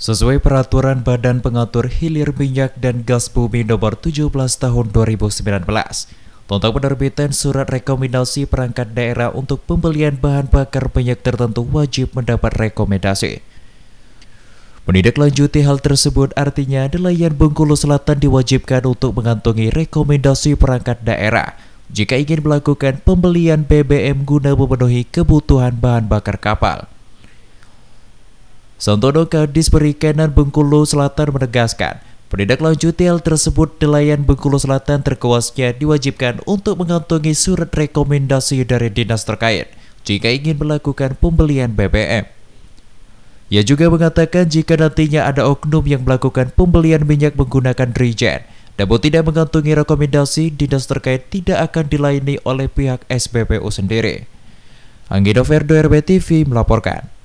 Sesuai peraturan Badan Pengatur Hilir Minyak dan Gas Bumi Nomor 17 Tahun 2019 tentang penerbitan surat rekomendasi perangkat daerah untuk pembelian bahan bakar minyak tertentu wajib mendapat rekomendasi. Menindaklanjuti hal tersebut artinya nelayan Bengkulu Selatan diwajibkan untuk mengantungi rekomendasi perangkat daerah jika ingin melakukan pembelian BBM guna memenuhi kebutuhan bahan bakar kapal. Sontono Kadis Perikanan Bengkulu Selatan menegaskan, lanjut hal tersebut, nelayan Bengkulu Selatan terkuasnya diwajibkan untuk mengantungi surat rekomendasi dari dinas terkait jika ingin melakukan pembelian BBM. Ia juga mengatakan jika nantinya ada oknum yang melakukan pembelian minyak menggunakan regen, namun tidak mengantungi rekomendasi, dinas terkait tidak akan dilayani oleh pihak SBPU sendiri. Anggino Verdo RBTV melaporkan.